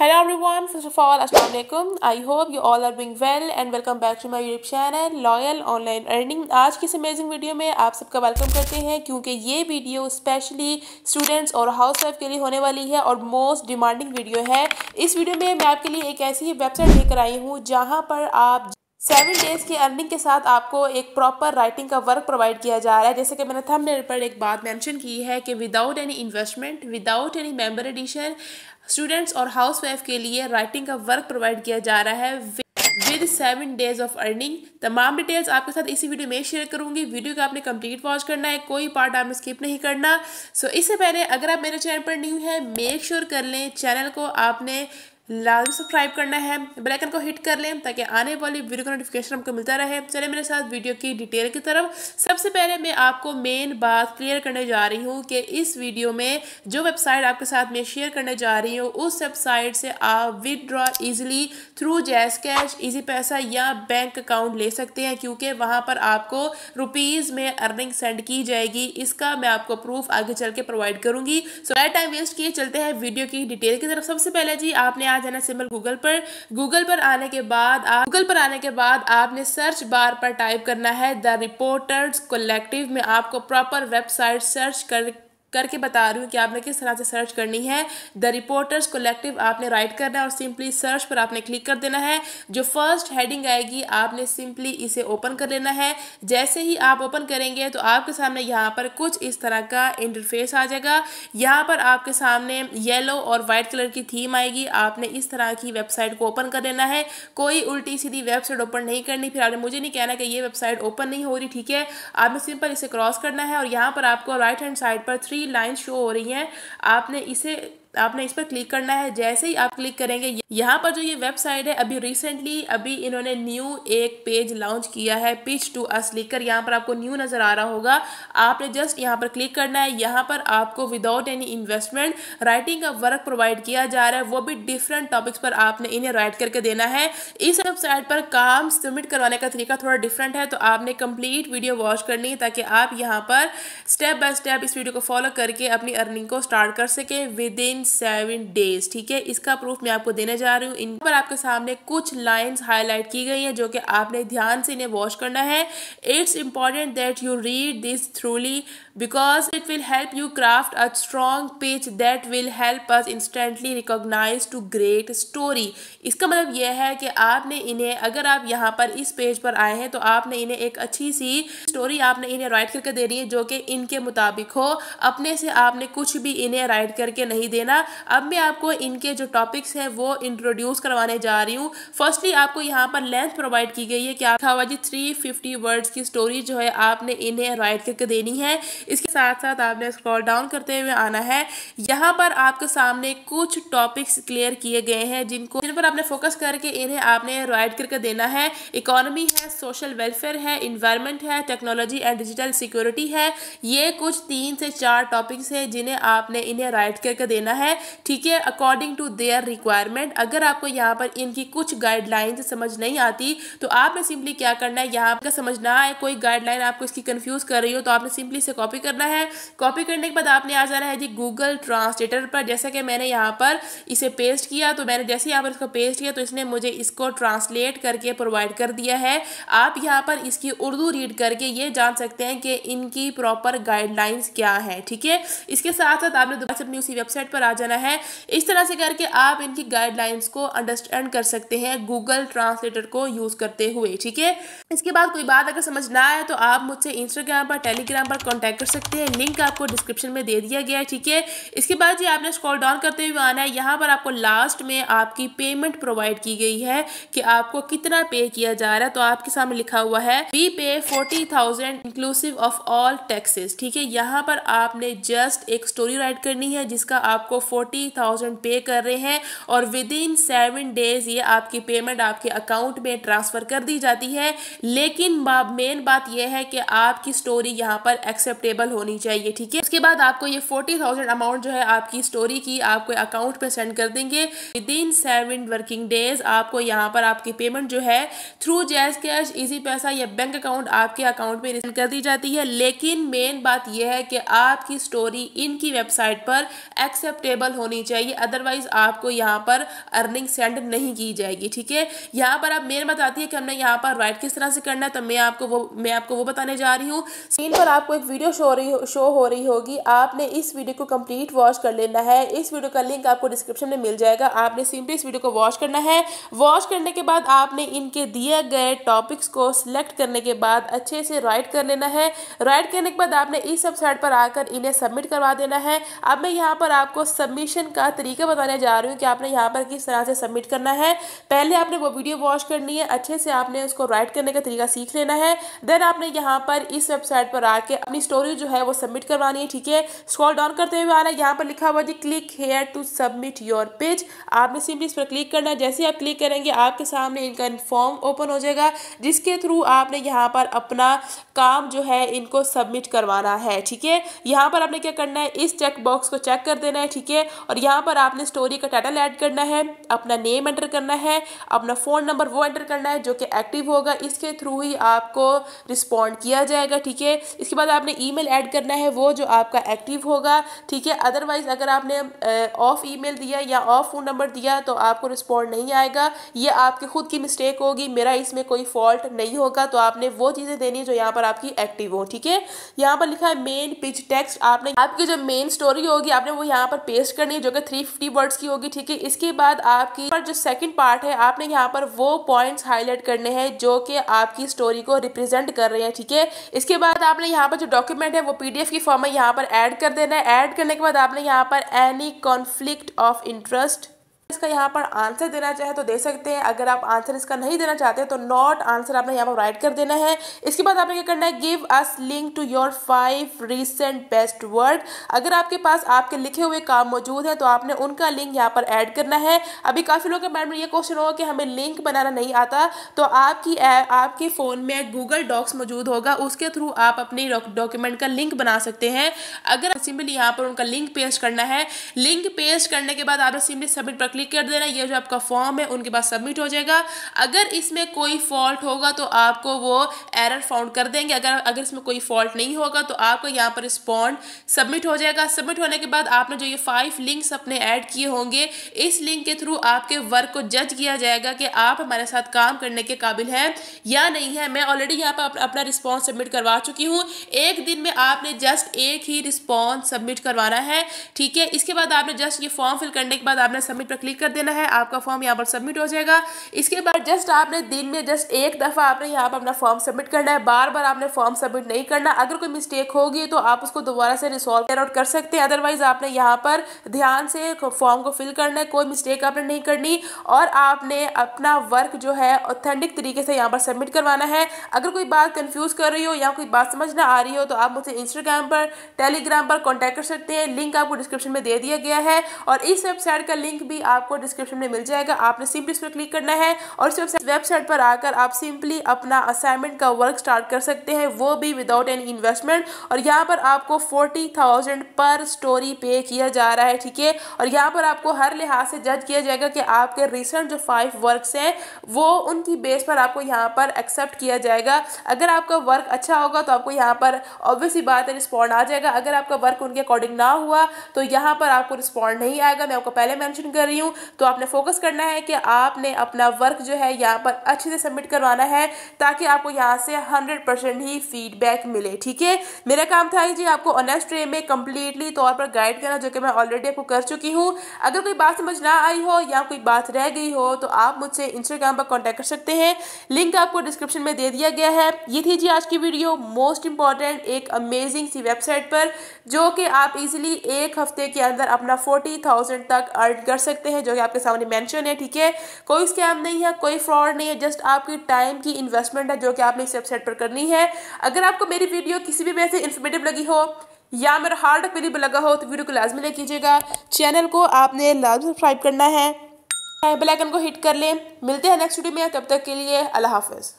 hello everyone first of all अस्सलाम I hope you all are being well and welcome back to my YouTube channel loyal online earning आज की इस amazing video में आप सबका welcome करते हैं क्योंकि ये वीडियो स्पेशली स्टूडेंट्स और हाउस वाइफ के लिए होने वाली है और मोस्ट डिमांडिंग वीडियो है इस वीडियो में मैं आपके लिए एक ऐसी वेबसाइट लेकर आई हूँ जहाँ पर आप सेवन डेज़ की अर्निंग के साथ आपको एक प्रॉपर राइटिंग का वर्क प्रोवाइड किया जा रहा है जैसे कि मैंने थंबनेल पर एक बात मेंशन की है कि without any investment without any member addition students और हाउस वाइफ के लिए राइटिंग का वर्क प्रोवाइड किया जा रहा है with seven days of earning तमाम डिटेल्स आपके साथ इसी वीडियो में शेयर करूंगी वीडियो का आपने कंप्लीट वॉच करना है कोई पार्ट आपने स्किप नहीं करना सो so, इससे पहले अगर आप मेरे चैनल पर न्यू है मेक श्योर कर लें चैनल को आपने लाजमी सब्सक्राइब करना है बेलाइकन को हिट कर लें ताकि आने वाली वीडियो का नोटिफिकेशन हमको मिलता रहे चले मेरे साथ वीडियो की डिटेल की तरफ सबसे पहले मैं आपको मेन बात क्लियर करने जा रही हूँ कि इस वीडियो में जो वेबसाइट आपके साथ मैं शेयर करने जा रही हूँ उस वेबसाइट से आप withdraw easily through JazzCash Easypaisa या बैंक अकाउंट ले सकते हैं क्योंकि वहाँ पर आपको रुपीज़ में अर्निंग सेंड की जाएगी इसका मैं आपको प्रूफ आगे चल के प्रोवाइड करूँगी सो टाइम वेस्ट किए चलते हैं वीडियो की डिटेल की तरफ सबसे पहले जी आपने आ जाना सिंबल गूगल पर गूगल पर आने के बाद आप गूगल पर आने के बाद आपने सर्च बार पर टाइप करना है द रिपोर्टर्स कलेक्टिव में आपको प्रॉपर वेबसाइट सर्च कर करके बता रही हूँ कि आपने किस तरह से सर्च करनी है द रिपोर्टर्स कोलेक्टिव आपने राइट करना है और सिंपली सर्च पर आपने क्लिक कर देना है जो फर्स्ट हेडिंग आएगी आपने सिंपली इसे ओपन कर लेना है जैसे ही आप ओपन करेंगे तो आपके सामने यहाँ पर कुछ इस तरह का इंटरफेस आ जाएगा यहाँ पर आपके सामने येलो और वाइट कलर की थीम आएगी आपने इस तरह की वेबसाइट को ओपन कर लेना है कोई उल्टी सीधी वेबसाइट ओपन नहीं करनी फिर आपने मुझे नहीं कहना कि ये वेबसाइट ओपन नहीं हो रही ठीक है आपने सिंपल इसे क्रॉस करना है और यहाँ पर आपको राइट हैंड साइड पर थ्री लाइन शो हो रही हैं आपने इसे आपने इस पर क्लिक करना है जैसे ही आप क्लिक करेंगे यहाँ पर जो ये वेबसाइट है अभी रिसेंटली अभी इन्होंने न्यू एक पेज लॉन्च किया है पिच टू अस लिखकर यहाँ पर आपको न्यू नज़र आ रहा होगा आपने जस्ट यहाँ पर क्लिक करना है यहाँ पर आपको विदाउट एनी इन्वेस्टमेंट राइटिंग का वर्क प्रोवाइड किया जा रहा है वो भी डिफरेंट टॉपिक्स पर आपने इन्हें राइट करके देना है इस वेबसाइट पर काम सबमिट करवाने का तरीका थोड़ा डिफरेंट है तो आपने कंप्लीट वीडियो वॉच करनी है ताकि आप यहाँ पर स्टेप बाय स्टेप इस वीडियो को फॉलो करके अपनी अर्निंग को स्टार्ट कर सकें विद इन सेवन डेज ठीक है इसका प्रूफ मैं आपको देने जा रही हूँ इन पर आपके सामने कुछ लाइन्स हाईलाइट की गई हैं जो कि आपने ध्यान से इन्हें वॉश करना है it's important that you read this thoroughly because it will help you craft a strong pitch that will help us instantly recognize to great story इसका मतलब यह है कि आपने इन्हें अगर आप यहाँ पर इस पेज पर आए हैं तो आपने इन्हें एक अच्छी सी स्टोरी आपने इन्हें राइट करके देनी है जो कि इनके मुताबिक हो अपने से आपने कुछ भी इन्हें राइट करके नहीं देना अब मैं आपको इनके जो टॉपिक्स हैं वो इंट्रोड्यूस करवाने जा रही हूँ फर्स्टली आपको यहाँ पर लेंथ प्रोवाइड की गई है कि आप जी थ्री वर्ड्स की स्टोरी जो है आपने इन्हें राइट करके देनी है इसके साथ साथ आपने स्क्रॉल डाउन करते हुए आना है यहाँ पर आपके सामने कुछ टॉपिक्स क्लियर किए गए हैं जिनको जिन पर आपने फोकस करके इन्हें आपने राइट करके देना है इकोनॉमी है सोशल वेलफेयर है इन्वायरमेंट है टेक्नोलॉजी एंड डिजिटल सिक्योरिटी है ये कुछ तीन से चार टॉपिक्स हैं जिन्हें आपने इन्हें राइट करके देना है ठीक है अकॉर्डिंग टू देयर रिक्वायरमेंट अगर आपको यहाँ पर इनकी कुछ गाइडलाइंस समझ नहीं आती तो आपने सिंपली क्या करना है यहाँ पर समझना है कोई गाइडलाइन आपको इसकी कन्फ्यूज़ कर रही हो तो आपने सिंपली से कॉपी कॉपी करना है कॉपी करने के बाद आपने आ जाना है जी गूगल ट्रांसलेटर पर जैसे कि मैंने यहाँ पर इसे पेस्ट किया तो मैंने जैसे यहाँ पर इसको पेस्ट किया तो इसने मुझे इसको ट्रांसलेट करके प्रोवाइड कर दिया है आप यहाँ पर इसकी उर्दू रीड करके ये जान सकते हैं कि इनकी प्रॉपर गाइडलाइंस क्या है ठीक है इसके साथ साथ आपने दोबारा से अपनी उसी वेबसाइट पर आ जाना है इस तरह से करके आप इनकी गाइडलाइंस को अंडरस्टैंड कर सकते हैं गूगल ट्रांसलेटर को यूज़ करते हुए ठीक है इसके बाद कोई बात अगर समझ ना आए तो आप मुझसे इंस्टाग्राम पर टेलीग्राम पर कॉन्टैक्ट कर सकते हैं लिंक आपको डिस्क्रिप्शन में दे दिया गया है ठीक है इसके बाद जी आपने स्कॉल डाउन करते हुए आना है यहाँ पर आपको लास्ट में आपकी पेमेंट प्रोवाइड की गई है कि आपको कितना पे किया जा रहा है तो आपके सामने लिखा हुआ है we pay forty thousand inclusive of all taxes ठीक है यहाँ पर आपने जस्ट एक स्टोरी राइट करनी है जिसका आपको फोर्टी थाउजेंड पे कर रहे हैं और विद इन सेवन डेज ये आपकी पेमेंट आपके अकाउंट में ट्रांसफर कर दी जाती है लेकिन मेन बात यह है कि आपकी स्टोरी यहाँ पर एक्सेप्टेबल पेबल होनी चाहिए ठीक है उसके बाद आपको ये फोर्टी थाउजेंड अमाउंट जो है आपकी स्टोरी की आपको अकाउंट पे सेंड कर देंगे within seven working days आपको यहाँ पर आपकी पेमेंट जो है थ्रू जैस कैश इजी पैसा या बैंक अकाउंट आपके अकाउंट में रिटर्न कर दी जाती है लेकिन मेन बात यह है कि आपकी स्टोरी इनकी वेबसाइट पर एक्सेप्टेबल होनी चाहिए अदरवाइज आपको यहाँ पर अर्निंग सेंड नहीं की जाएगी ठीक है यहाँ पर आप मेन बताती है कि हमने यहाँ पर राइट किस तरह से करना है तो मैं आपको वो मैं आपको वो बताने जा रही हूँ स्क्रीन पर आपको एक वीडियो शो हो रही शो हो रही होगी आपने इस वीडियो को कंप्लीट वॉश कर लेना है इस वीडियो का लिंक आपको डिस्क्रिप्शन में मिल जाएगा आपने सिंपली इस वीडियो को वॉश करना है वॉश करने के बाद आपने इनके दिए गए टॉपिक्स को सिलेक्ट करने के बाद अच्छे से राइट कर लेना है राइट करने के बाद आपने इस वेबसाइट पर आकर इन्हें सबमिट करवा देना है अब मैं यहाँ पर आपको सबमिशन का तरीका बताने जा रही हूँ कि आपने यहाँ पर किस तरह से सबमिट करना है पहले आपने वो वीडियो वॉश करनी है अच्छे से आपने उसको राइट करने का तरीका सीख लेना है देन आपने यहाँ पर इस वेबसाइट पर आके अपनी स्टोरी वीडियो जो है वो सबमिट करवानी है ठीक है स्क्रॉल डाउन करते हुए आना यहाँ पर लिखा हुआ जी click here to submit your page आपने सिंपली इस पर क्लिक करना है जैसे आप क्लिक करेंगे आपके सामने इनका फॉर्म ओपन हो जाएगा जिसके थ्रू आपने यहाँ पर अपना काम जो है इनको सबमिट करवाना है ठीक है यहाँ पर आपने क्या करना है इस चेक बॉक्स को चेक कर देना है ठीक है और यहाँ पर आपने स्टोरी का टाइटल ऐड करना है अपना नेम एंटर करना है अपना फ़ोन नंबर वो एंटर करना है जो कि एक्टिव होगा इसके थ्रू ही आपको रिस्पॉन्ड किया जाएगा ठीक है इसके बाद आपने ई ईमेल ऐड करना है वो जो आपका एक्टिव होगा ठीक है अदरवाइज़ अगर आपने ऑफ़ ईमेल दिया या ऑफ़ फ़ोन नंबर दिया तो आपको रिस्पॉन्ड नहीं आएगा ये आपके ख़ुद की मिस्टेक होगी मेरा इसमें कोई फॉल्ट नहीं होगा तो आपने वो चीज़ें देनी जो यहाँ पर आपकी एक्टिव हो ठीक है यहाँ पर लिखा है मेन पिच टेक्स्ट आपने आपकी जो मेन स्टोरी होगी आपने वो यहाँ पर पेस्ट करनी है जो कि थ्री फिफ्टी वर्ड्स की होगी ठीक है इसके बाद आपकी पर जो सेकेंड पार्ट है आपने यहाँ पर वो पॉइंट्स हाईलाइट करने हैं जो कि आपकी स्टोरी को रिप्रेजेंट कर रहे हैं ठीक है इसके बाद आपने यहाँ पर जो डॉक्यूमेंट डॉक्यूमेंट है वो पीडीएफ की फॉर्म में यहाँ पर ऐड कर देना है ऐड करने के बाद आपने यहाँ पर एनी कॉन्फ्लिक्ट ऑफ इंटरेस्ट इसका यहाँ पर आंसर देना चाहे तो दे सकते हैं अगर आप आंसर इसका नहीं देना चाहते तो नॉट आंसर आपने यहाँ पर राइट कर देना है इसके बाद आपने क्या करना है give us link to your five recent best work अगर आपके पास आपके लिखे हुए काम मौजूद है तो आपने उनका लिंक यहाँ पर ऐड करना है अभी काफ़ी लोगों के माइंड में ये क्वेश्चन होगा कि हमें लिंक बनाना नहीं आता तो आपकी आपके फ़ोन में गूगल डॉक्स मौजूद होगा उसके थ्रू आप अपनी डॉक्यूमेंट का लिंक बना सकते हैं अगर सिंपली यहाँ पर उनका लिंक पेस्ट करना है लिंक पेस्ट करने के बाद आपने सिंपली सबमिट पर क्लिक क्लिक कर देना ये जो आपका फॉर्म है उनके पास सबमिट हो जाएगा अगर इसमें कोई फॉल्ट होगा तो आपको वो एरर फाउंड कर देंगे अगर अगर इसमें कोई फॉल्ट नहीं होगा तो आपको यहाँ पर रिस्पॉन्ड सबमिट हो जाएगा सबमिट होने के बाद आपने जो ये फाइव लिंक्स अपने ऐड किए होंगे इस लिंक के थ्रू आपके वर्क को जज किया जाएगा कि आप हमारे साथ काम करने के काबिल हैं या नहीं है मैं ऑलरेडी यहाँ पर अपना रिस्पॉन्स सबमिट करवा चुकी हूँ एक दिन में आपने जस्ट एक ही रिस्पॉन्स सबमिट करवाना है ठीक है इसके बाद आपने जस्ट ये फॉर्म फिल करने के बाद आपने सबमिट पर क्लिक कर देना है आपका फॉर्म यहाँ पर सबमिट हो जाएगा इसके बाद जस्ट आपने दिन में जस्ट एक दफ़ा आपने यहाँ पर अपना फॉर्म सबमिट करना है बार बार आपने फॉर्म सबमिट नहीं करना अगर कोई मिस्टेक होगी तो आप उसको दोबारा से रिसॉल्व क्लियर कर सकते हैं अदरवाइज आपने यहाँ पर ध्यान से फॉर्म को फिल करना है कोई मिस्टेक आपने नहीं करनी और आपने अपना वर्क जो है ऑथेंटिक तरीके से यहाँ पर सबमिट करवाना है अगर कोई बात कन्फ्यूज कर रही हो या कोई बात समझ ना आ रही हो तो आप मुझे इंस्टाग्राम पर टेलीग्राम पर कॉन्टैक्ट कर सकते हैं लिंक आपको डिस्क्रिप्शन में दे दिया गया है और इस वेबसाइट का लिंक भी आपको डिस्क्रिप्शन में मिल जाएगा आपने सिंपली इस पर क्लिक करना है और इस वेबसाइट पर आकर आप सिंपली अपना असाइनमेंट का वर्क स्टार्ट कर सकते हैं वो भी विदाउट एनी इन्वेस्टमेंट और यहाँ पर आपको फोर्टी थाउजेंड पर स्टोरी पे किया जा रहा है ठीक है और यहाँ पर आपको हर लिहाज से जज किया जाएगा कि आपके रिसेंट जो फाइव वर्क हैं वो उनकी बेस पर आपको यहाँ पर एक्सेप्ट किया जाएगा अगर आपका वर्क अच्छा होगा तो आपको यहाँ पर ऑब्वियसली बात है रिस्पॉन्ड आ जाएगा अगर आपका वर्क उनके अकॉर्डिंग ना हुआ तो यहाँ पर आपको रिस्पॉन्ड नहीं आएगा मैं आपको पहले मैंशन कर रही हूँ हूँ तो आपने फोकस करना है कि आपने अपना वर्क जो है यहाँ पर अच्छे से सबमिट करवाना है ताकि आपको यहाँ से हंड्रेड परसेंट ही फीडबैक मिले ठीक है मेरा काम था जी आपको ऑनेस्ट वे में कम्प्लीटली तौर पर गाइड करना जो कि मैं ऑलरेडी आपको कर चुकी हूँ अगर कोई बात समझ ना आई हो या कोई बात रह गई हो तो आप मुझसे इंस्टाग्राम पर कॉन्टैक्ट कर सकते हैं लिंक आपको डिस्क्रिप्शन में दे दिया गया है ये थी जी आज की वीडियो मोस्ट इंपॉर्टेंट एक अमेजिंग सी वेबसाइट पर जो कि आप इजीली एक हफ्ते के अंदर अपना फोर्टी थाउजेंड तक अर्न कर सकते हैं हैं जो कि आपके सामने मैंशन है ठीक है कोई स्कैम नहीं है कोई फ्रॉड नहीं है जस्ट आपकी टाइम की इन्वेस्टमेंट है जो कि आपने इस वेबसाइट पर करनी है अगर आपको मेरी वीडियो किसी भी वजह से इन्फॉर्मेटिव लगी हो या मेरा हार्ट करीब लगा हो तो वीडियो को लाजमी ले कीजिएगा चैनल को आपने लाजमी सब्सक्राइब करना है बेल आइकन को हिट कर लें मिलते हैं नेक्स्ट वीडियो में तब तक के लिए अल्लाह हाफिज़